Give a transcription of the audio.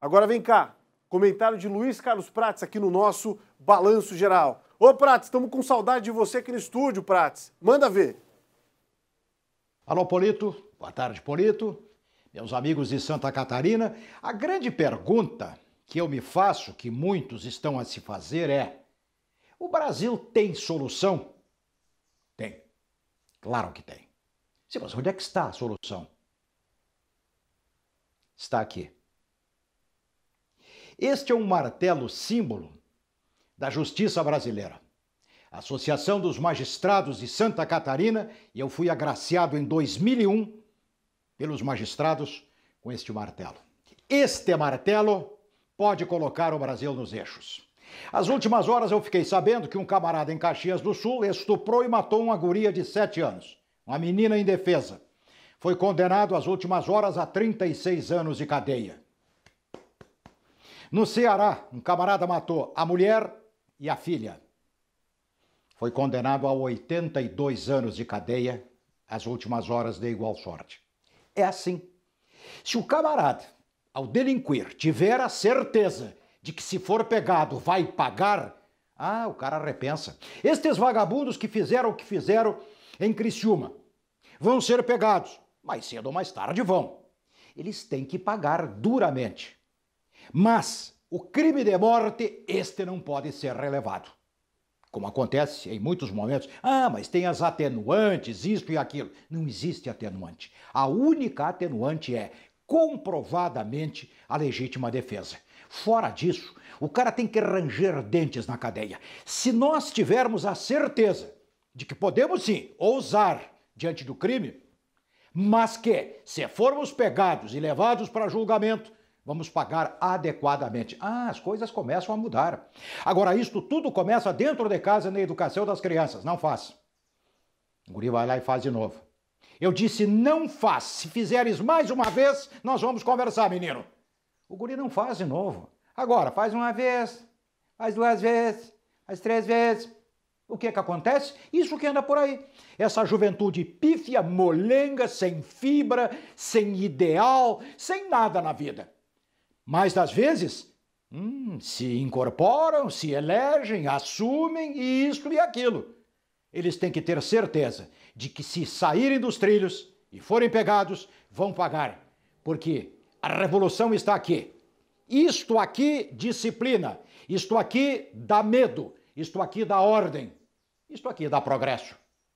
Agora vem cá, comentário de Luiz Carlos Prates aqui no nosso Balanço Geral. Ô Prates, estamos com saudade de você aqui no estúdio, Prates. Manda ver. Alô, Polito. Boa tarde, Polito. Meus amigos de Santa Catarina, a grande pergunta que eu me faço, que muitos estão a se fazer, é: o Brasil tem solução? Tem. Claro que tem. Sim, mas onde é que está a solução? Está aqui. Este é um martelo símbolo da justiça brasileira. A Associação dos Magistrados de Santa Catarina, e eu fui agraciado em 2001 pelos magistrados com este martelo. Este martelo pode colocar o Brasil nos eixos. As últimas horas eu fiquei sabendo que um camarada em Caxias do Sul estuprou e matou uma guria de 7 anos, uma menina indefesa. Foi condenado às últimas horas a 36 anos de cadeia. No Ceará, um camarada matou a mulher e a filha. Foi condenado a 82 anos de cadeia. As últimas horas de igual sorte. É assim. Se o camarada, ao delinquir, tiver a certeza de que se for pegado vai pagar, ah, o cara repensa. Estes vagabundos que fizeram o que fizeram em Criciúma vão ser pegados, mais cedo ou mais tarde vão. Eles têm que pagar duramente. Mas o crime de morte, este não pode ser relevado. Como acontece em muitos momentos, ah, mas tem as atenuantes, isto e aquilo. Não existe atenuante. A única atenuante é comprovadamente a legítima defesa. Fora disso, o cara tem que ranger dentes na cadeia. Se nós tivermos a certeza de que podemos sim ousar diante do crime, mas que, se formos pegados e levados para julgamento, Vamos pagar adequadamente. Ah, as coisas começam a mudar. Agora, isto tudo começa dentro de casa na educação das crianças. Não faz. O guri vai lá e faz de novo. Eu disse, não faz. Se fizeres mais uma vez, nós vamos conversar, menino. O guri não faz de novo. Agora, faz uma vez, faz duas vezes, faz três vezes. O que é que acontece? Isso que anda por aí. Essa juventude pífia, molenga, sem fibra, sem ideal, sem nada na vida. Mas das vezes hum, se incorporam, se elegem, assumem e isto e aquilo. Eles têm que ter certeza de que se saírem dos trilhos e forem pegados, vão pagar, porque a revolução está aqui. Isto aqui disciplina, isto aqui dá medo, isto aqui dá ordem, isto aqui dá progresso.